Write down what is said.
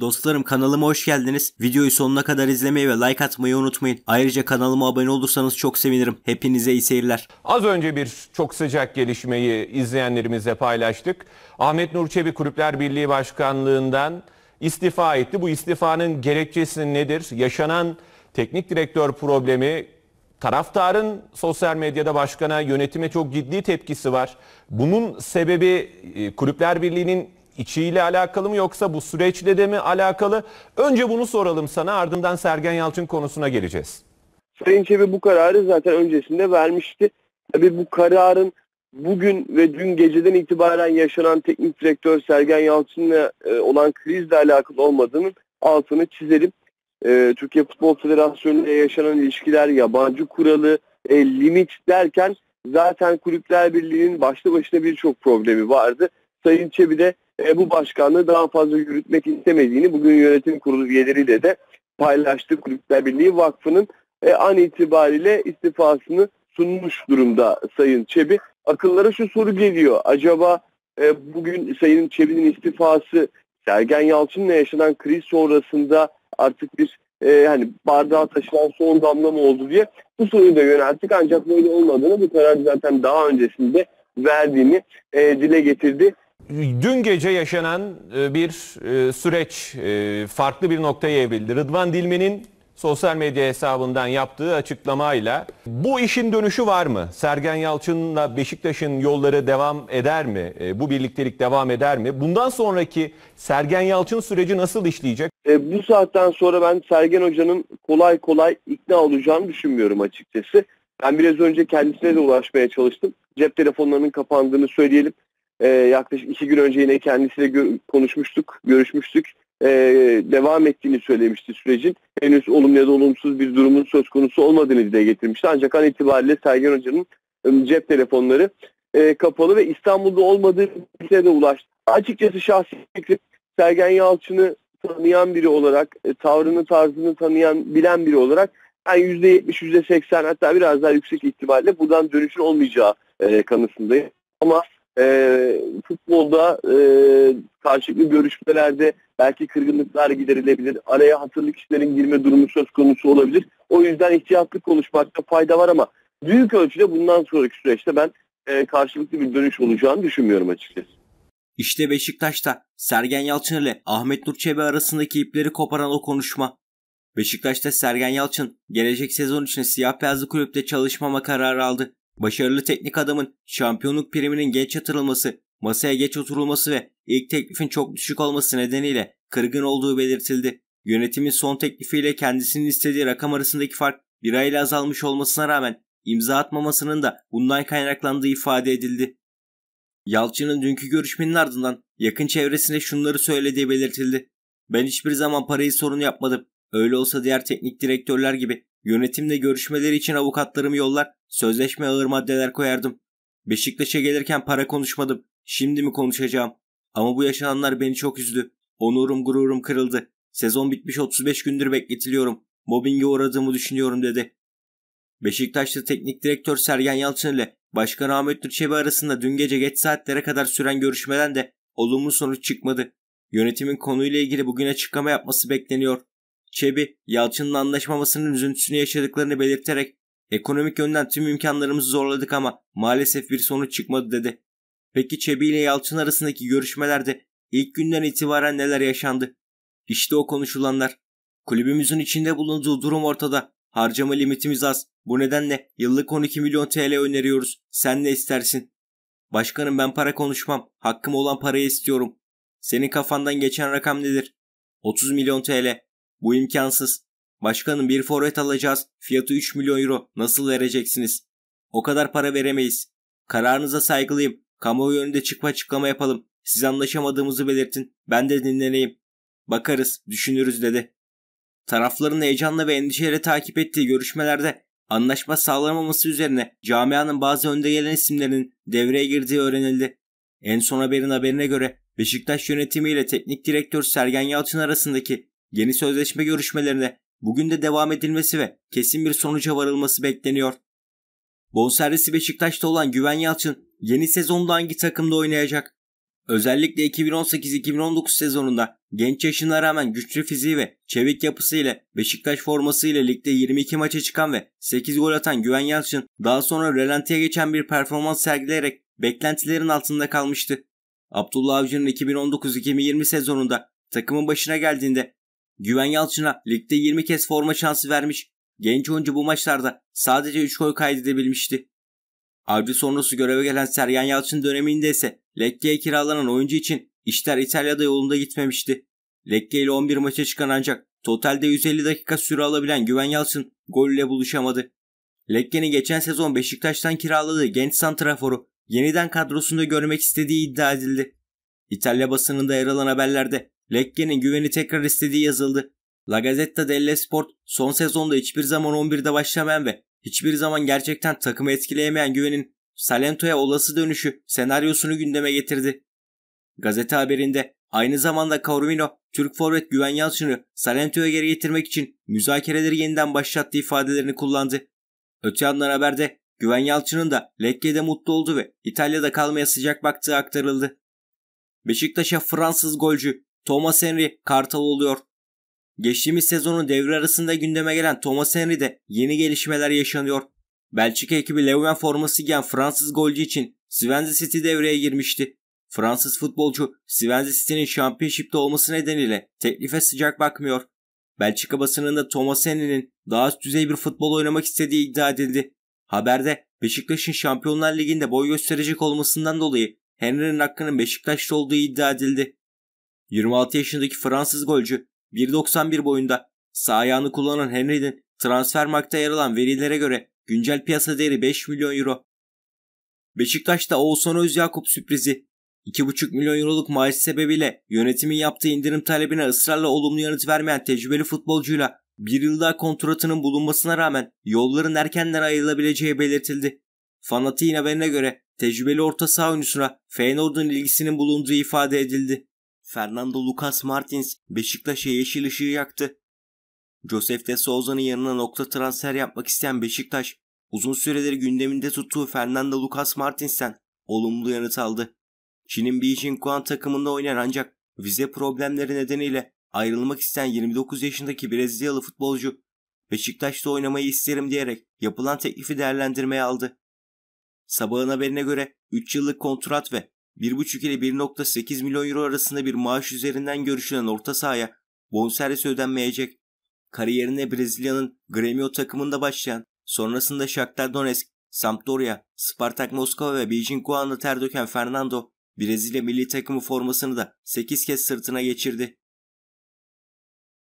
Dostlarım kanalıma hoş geldiniz. Videoyu sonuna kadar izlemeyi ve like atmayı unutmayın. Ayrıca kanalıma abone olursanız çok sevinirim. Hepinize iyi seyirler. Az önce bir çok sıcak gelişmeyi izleyenlerimize paylaştık. Ahmet Nur Çebi Kulüpler Birliği Başkanlığı'ndan istifa etti. Bu istifanın gerekçesi nedir? Yaşanan teknik direktör problemi, taraftarın sosyal medyada başkana, yönetime çok ciddi tepkisi var. Bunun sebebi e, Kulüpler Birliği'nin içiyle alakalı mı yoksa bu süreçle de mi alakalı? Önce bunu soralım sana ardından Sergen Yalçın konusuna geleceğiz. Sayın Çebi bu kararı zaten öncesinde vermişti. Tabii bu kararın bugün ve dün geceden itibaren yaşanan teknik direktör Sergen Yalçın'la e, olan krizle alakalı olmadığının altını çizelim. E, Türkiye Futbol Federasyonu ile yaşanan ilişkiler, yabancı kuralı, e, limit derken zaten Kulüpler Birliği'nin başlı başına birçok problemi vardı. Sayın Çebi de e, bu başkanlığı daha fazla yürütmek istemediğini bugün yönetim kurulu üyeleriyle de paylaştı. Kulüpler Birliği Vakfı'nın e, an itibariyle istifasını sunmuş durumda Sayın Çebi. Akıllara şu soru geliyor. Acaba e, bugün Sayın Çebi'nin istifası Sergen Yalçın'la yaşanan kriz sonrasında artık bir e, hani bardağa taşınan son damla mı oldu diye bu soruyu da yönelttik. Ancak böyle olmadığını bu karar zaten daha öncesinde verdiğini e, dile getirdi. Dün gece yaşanan e, bir e, süreç e, farklı bir noktaya evrildi. Rıdvan Dilmen'in sosyal medya hesabından yaptığı açıklamayla bu işin dönüşü var mı? Sergen Yalçın'la Beşiktaş'ın yolları devam eder mi? Bu birliktelik devam eder mi? Bundan sonraki Sergen Yalçın süreci nasıl işleyecek? E, bu saatten sonra ben Sergen Hoca'nın kolay kolay ikna olacağını düşünmüyorum açıkçası. Ben biraz önce kendisine de ulaşmaya çalıştım. Cep telefonlarının kapandığını söyleyelim. E, yaklaşık iki gün önce yine kendisiyle gö- konuşmuştuk, görüşmüştük. E, devam ettiğini söylemişti sürecin. Henüz olumlu ya da olumsuz bir durumun söz konusu olmadığını dile getirmişti. Ancak an itibariyle Sergen Hoca'nın ıı, cep telefonları e, kapalı ve İstanbul'da olmadığı bize de ulaştı. Açıkçası şahsi fikrim Sergen Yalçın'ı tanıyan biri olarak, e, tavrını tarzını tanıyan, bilen biri olarak yani %70, %80 hatta biraz daha yüksek ihtimalle buradan dönüşün olmayacağı e, kanısındayım. Ama e, futbolda e, karşılıklı görüşmelerde belki kırgınlıklar giderilebilir. Araya hatırlı kişilerin girme durumu söz konusu olabilir. O yüzden ihtiyatlı konuşmakta fayda var ama büyük ölçüde bundan sonraki süreçte ben e, karşılıklı bir dönüş olacağını düşünmüyorum açıkçası. İşte Beşiktaş'ta Sergen Yalçın ile Ahmet Nur arasındaki ipleri koparan o konuşma. Beşiktaş'ta Sergen Yalçın gelecek sezon için siyah beyazlı kulüpte çalışmama kararı aldı. Başarılı teknik adamın şampiyonluk priminin geç yatırılması, masaya geç oturulması ve ilk teklifin çok düşük olması nedeniyle kırgın olduğu belirtildi. Yönetimin son teklifiyle kendisinin istediği rakam arasındaki fark bir ayla azalmış olmasına rağmen imza atmamasının da bundan kaynaklandığı ifade edildi. Yalçın'ın dünkü görüşmenin ardından yakın çevresine şunları söylediği belirtildi. Ben hiçbir zaman parayı sorun yapmadım. Öyle olsa diğer teknik direktörler gibi Yönetimle görüşmeleri için avukatlarımı yollar, sözleşme ağır maddeler koyardım. Beşiktaş'a gelirken para konuşmadım. Şimdi mi konuşacağım? Ama bu yaşananlar beni çok üzdü. Onurum gururum kırıldı. Sezon bitmiş 35 gündür bekletiliyorum. Mobbinge uğradığımı düşünüyorum dedi. Beşiktaşlı teknik direktör Sergen Yalçın ile Başkan Ahmet Türçebi arasında dün gece geç saatlere kadar süren görüşmeden de olumlu sonuç çıkmadı. Yönetimin konuyla ilgili bugün açıklama yapması bekleniyor. Çebi, Yalçın'ın anlaşmamasının üzüntüsünü yaşadıklarını belirterek ekonomik yönden tüm imkanlarımızı zorladık ama maalesef bir sonuç çıkmadı dedi. Peki Çebi ile Yalçın arasındaki görüşmelerde ilk günden itibaren neler yaşandı? İşte o konuşulanlar. Kulübümüzün içinde bulunduğu durum ortada. Harcama limitimiz az. Bu nedenle yıllık 12 milyon TL öneriyoruz. Sen ne istersin? Başkanım ben para konuşmam. Hakkım olan parayı istiyorum. Senin kafandan geçen rakam nedir? 30 milyon TL. Bu imkansız. Başkanım bir forvet alacağız. Fiyatı 3 milyon euro. Nasıl vereceksiniz? O kadar para veremeyiz. Kararınıza saygılıyım. Kamuoyu önünde çıkma açıklama yapalım. Siz anlaşamadığımızı belirtin. Ben de dinleneyim. Bakarız, düşünürüz dedi. Tarafların heyecanla ve endişeyle takip ettiği görüşmelerde anlaşma sağlanamaması üzerine camianın bazı önde gelen isimlerinin devreye girdiği öğrenildi. En son haberin haberine göre Beşiktaş yönetimiyle teknik direktör Sergen Yalçın arasındaki Yeni sözleşme görüşmelerine bugün de devam edilmesi ve kesin bir sonuca varılması bekleniyor. Bonservisi Beşiktaş'ta olan Güven Yalçın yeni sezonda hangi takımda oynayacak? Özellikle 2018-2019 sezonunda genç yaşına rağmen güçlü fiziği ve çevik yapısı ile Beşiktaş forması ile ligde 22 maça çıkan ve 8 gol atan Güven Yalçın daha sonra Relanti'ye geçen bir performans sergileyerek beklentilerin altında kalmıştı. Abdullah Avcı'nın 2019-2020 sezonunda takımın başına geldiğinde Güven Yalçın'a ligde 20 kez forma şansı vermiş, genç oyuncu bu maçlarda sadece 3 gol kaydedebilmişti. Avcı sonrası göreve gelen Sergen Yalçın döneminde ise Lekke'ye kiralanan oyuncu için işler İtalya'da yolunda gitmemişti. Lekke ile 11 maça çıkan ancak totalde 150 dakika süre alabilen Güven Yalçın gol ile buluşamadı. Lekke'nin geçen sezon Beşiktaş'tan kiraladığı genç santraforu yeniden kadrosunda görmek istediği iddia edildi. İtalya basınında yer alan haberlerde Lekke'nin güveni tekrar istediği yazıldı. La Gazzetta dello Sport son sezonda hiçbir zaman 11'de başlamayan ve hiçbir zaman gerçekten takımı etkileyemeyen güvenin Salento'ya olası dönüşü senaryosunu gündeme getirdi. Gazete haberinde aynı zamanda Corvino, Türk forvet Güven Yalçın'ı Salento'ya geri getirmek için müzakereleri yeniden başlattı ifadelerini kullandı. Öte yandan haberde Güven Yalçın'ın da Lekke'de mutlu oldu ve İtalya'da kalmaya sıcak baktığı aktarıldı. Beşiktaş'a Fransız golcü Thomas Henry kartal oluyor. Geçtiğimiz sezonun devre arasında gündeme gelen Thomas Henry'de yeni gelişmeler yaşanıyor. Belçika ekibi Leuven forması giyen Fransız golcü için Swansea City devreye girmişti. Fransız futbolcu Swansea City'nin şampiyonşipte olması nedeniyle teklife sıcak bakmıyor. Belçika basınında Thomas Henry'nin daha üst düzey bir futbol oynamak istediği iddia edildi. Haberde Beşiktaş'ın Şampiyonlar Ligi'nde boy gösterecek olmasından dolayı Henry'nin hakkının Beşiktaş'ta olduğu iddia edildi. 26 yaşındaki Fransız golcü 1.91 boyunda sağ ayağını kullanan Henry'nin transfermarkta yer alan verilere göre güncel piyasa değeri 5 milyon euro. Beşiktaş'ta Oğuzhan Özyakup sürprizi 2,5 milyon euroluk maaş sebebiyle yönetimin yaptığı indirim talebine ısrarla olumlu yanıt vermeyen tecrübeli futbolcuyla bir yıl daha kontratının bulunmasına rağmen yolların erkenden ayrılabileceği belirtildi. Fanatik'in haberine göre tecrübeli orta saha oyuncusuna Feyenoord'un ilgisinin bulunduğu ifade edildi. Fernando Lucas Martins Beşiktaş'a yeşil ışığı yaktı. Josef de Souza'nın yanına nokta transfer yapmak isteyen Beşiktaş, uzun süredir gündeminde tuttuğu Fernando Lucas Martins'ten olumlu yanıt aldı. Çin'in Beijing Guan takımında oynar ancak vize problemleri nedeniyle ayrılmak isteyen 29 yaşındaki Brezilyalı futbolcu Beşiktaş'ta oynamayı isterim diyerek yapılan teklifi değerlendirmeye aldı. Sabahın haberine göre 3 yıllık kontrat ve 1,5 ile 1.8 milyon euro arasında bir maaş üzerinden görüşülen orta sahaya bonservis ödenmeyecek. Kariyerine Brezilya'nın Grêmio takımında başlayan, sonrasında Shakhtar Donetsk, Sampdoria, Spartak Moskova ve Beijing Guan'da ter döken Fernando, Brezilya milli takımı formasını da 8 kez sırtına geçirdi.